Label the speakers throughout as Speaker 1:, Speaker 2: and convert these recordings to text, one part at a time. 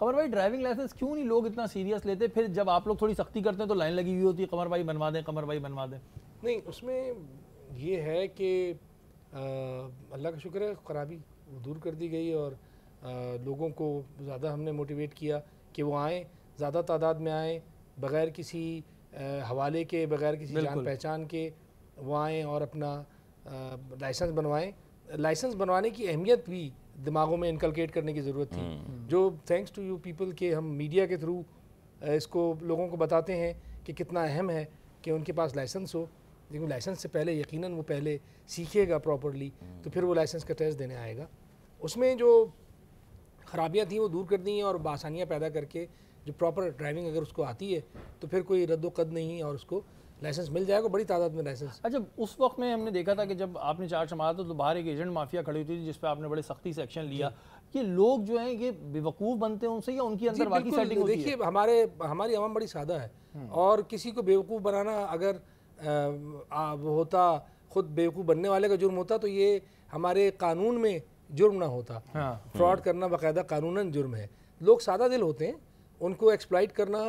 Speaker 1: कमर भाई driving licence क्यों नहीं लोग इतना सीरियस लेते फिर जब आप लोग थोड़ी सख्ती करते हैं तो लाइन लगी हुई होती है कमर भाई बनवा दें कमर भाई बनवा दें
Speaker 2: नहीं उसमें ये है कि अल्लाह का शुक्र है ख़राबी दूर कर दी गई और आ, लोगों को ज़्यादा हमने मोटिवेट किया कि वो आएँ ज़्यादा तादाद में आएँ बग़ैर किसी आ, हवाले के बग़ैर किसी जान पहचान के वो आएँ और अपना लाइसेंस बनवाएँ लाइसेंस बनवाने की अहमियत भी दिमागों में इनकलकेट करने की ज़रूरत थी हम्म। जो थैंक्स टू यू पीपल के हम मीडिया के थ्रू इसको लोगों को बताते हैं कि कितना अहम है कि उनके पास लाइसेंस हो लेकिन लाइसेंस से पहले यकीन वो पहले सीखेगा प्रॉपरली तो फिर वो लाइसेंस का टेस्ट देने आएगा उसमें जो खराबियाँ थी वो दूर कर दी हैं और बासानियाँ पैदा करके जो प्रॉपर ड्राइविंग अगर उसको आती है तो फिर कोई रद्द कद नहीं है और
Speaker 1: उसको लाइसेंस मिल जाएगा बड़ी तादाद में लाइसेंस अच्छा उस वक्त में हमने देखा था कि जब आपने चार्ज संभाला था तो बाहर एक एजेंट माफिया खड़ी हुई थी जिस पर आपने बड़े सख्ती से एक्शन लिया कि लोग जो हैं ये बेवकूफ़ बनते हैं उनसे या उनकी अंदर बाकी सेटिंग देखिए हमारे हमारी आवाम बड़ी सादा है हम्म। और किसी को बेवकूफ़
Speaker 2: बनाना अगर वो होता खुद बेवकूफ़ बनने वाले का जुर्म होता तो ये हमारे कानून में जुर्म ना होता हाँ। फ्रॉड करना बाकायदा कानून जुर्म है लोग सादा दिल होते हैं उनको एक्सप्लाइट करना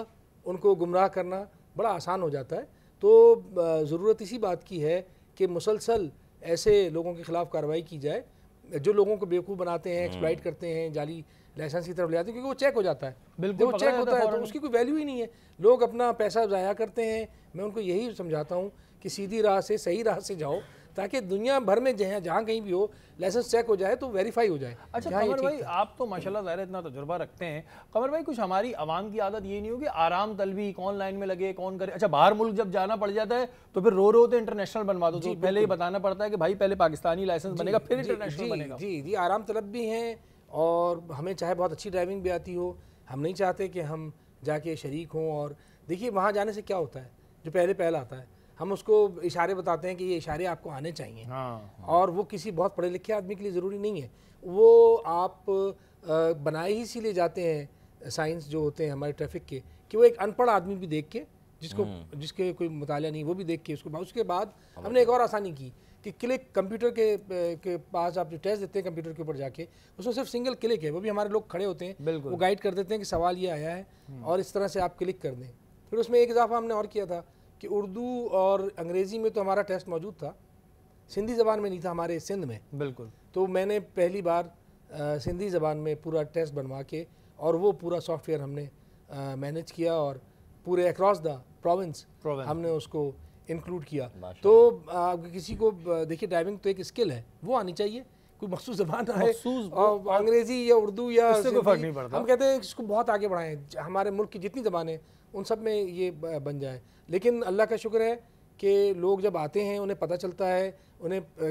Speaker 2: उनको गुमराह करना बड़ा आसान हो जाता है तो ज़रूरत इसी बात की है कि मुसलसल ऐसे लोगों के ख़िलाफ़ कार्रवाई की जाए जो लोगों को बेवकूफ़ बनाते हैं एक्सप्लाइट हम्म। करते हैं जाली लाइसेंस की तरफ ले जाते हैं क्योंकि वो चेक हो जाता है बिल्कुल वो चेक होता है तो उसकी कोई वैल्यू ही नहीं है लोग अपना पैसा ज़ाया करते हैं मैं उनको यही समझाता हूँ कि सीधी राह से सही राह से जाओ ताकि दुनिया भर में जहाँ जहाँ कहीं भी हो लाइसेंस चेक हो जाए तो वेरीफाई हो जाए अच्छा कमर भाई
Speaker 1: आप तो माशाल्लाह ज़ाहिर इतना तजुर्बा रखते हैं कमर भाई कुछ हमारी आवाम की आदत ये नहीं होगी आराम तलबी कौन लाइन में लगे कौन करे अच्छा बाहर मुल्क जब जाना पड़ जाता है तो फिर रो रो तो इंटरनेशनल बनवा दो तो पहले ही बताना पड़ता है कि भाई पहले पाकिस्तानी लाइसेंस बनेगा फिर इंटरनेशनल बनेगा जी
Speaker 2: जी आराम तलब भी हैं और हमें चाहे बहुत अच्छी ड्राइविंग भी आती हो हम नहीं चाहते कि हम जाके शरीक हों और देखिए वहाँ जाने से क्या होता है जो पहले पहल आता है हम उसको इशारे बताते हैं कि ये इशारे आपको आने चाहिए हाँ, हाँ। और वो किसी बहुत पढ़े लिखे आदमी के लिए ज़रूरी नहीं है वो आप बनाए ही इसीलिए जाते हैं साइंस जो होते हैं हमारे ट्रैफिक के कि वो एक अनपढ़ आदमी भी देख के जिसको हम्म। जिसके कोई मुताल नहीं वो भी देख के उसको उसके बाद हमने एक और आसानी की कि क्लिक कंप्यूटर के के पास आप जो टेस्ट देते हैं कंप्यूटर के ऊपर जाके उसमें सिर्फ सिंगल क्लिक है वो भी हमारे लोग खड़े होते हैं वो गाइड कर देते हैं कि सवाल ये आया है हम्म। और इस तरह से आप क्लिक कर दें फिर उसमें एक इजाफा हमने और किया था कि उर्दू और अंग्रेज़ी में तो हमारा टेस्ट मौजूद था सिंधी ज़बान में नहीं था हमारे सिंध में बिल्कुल तो मैंने पहली बार आ, सिंधी ज़बान में पूरा टेस्ट बनवा के और वो पूरा सॉफ्टवेयर हमने मैनेज किया और पूरे अक्रॉस द प्रोविंस हमने उसको इंक्लूड किया तो आ, किसी को देखिए ड्राइविंग तो एक स्किल है वो आनी चाहिए कोई मखसूस जबान है अंग्रेजी या उर्दू या कोई फर्क नहीं पड़ता हम कहते हैं इसको बहुत आगे बढ़ाएं हमारे मुल्क की जितनी है उन सब में ये बन जाए लेकिन अल्लाह का शुक्र है कि लोग जब आते हैं उन्हें पता चलता है उन्हें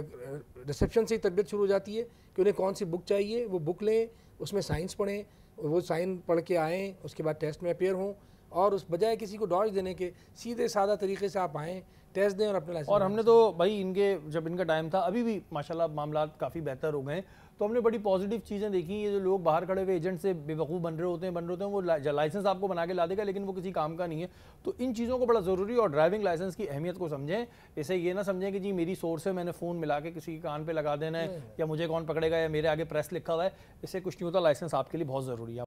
Speaker 2: रिसेप्शन से ही तबियत शुरू हो जाती है कि उन्हें कौन सी बुक चाहिए वो बुक लें उसमें साइंस पढ़ें वो साइन पढ़ के आएँ उसके बाद टेस्ट में अपेयर हों और उस बजाय किसी को डॉज देने के सीधे सादा
Speaker 1: तरीके से आप आएँ टेस्ट दें और अपने लाइसेंस और हमने तो भाई इनके जब इनका टाइम था अभी भी माशाल्लाह मामला काफ़ी बेहतर हो गए तो हमने बड़ी पॉजिटिव चीज़ें देखी ये जो लोग बाहर खड़े हुए एजेंट से बेवकूफ़ बन रहे होते हैं बन रहे होते हैं वो लाइसेंस आपको बना के ला देगा लेकिन वो किसी काम का नहीं है तो इन चीज़ों को बड़ा ज़रूरी और ड्राइविंग लाइसेंस की अहमियत को समझें ऐसे ये ना समझें कि जी मेरी सोर्स है मैंने फ़ोन मिला के किसी के कान पर लगा देना है हम्म। या मुझे कौन पकड़ेगा या मेरे आगे प्रेस लिखा हुआ है इससे कुछ नहीं होता लाइसेंस आपके लिए बहुत ज़रूरी है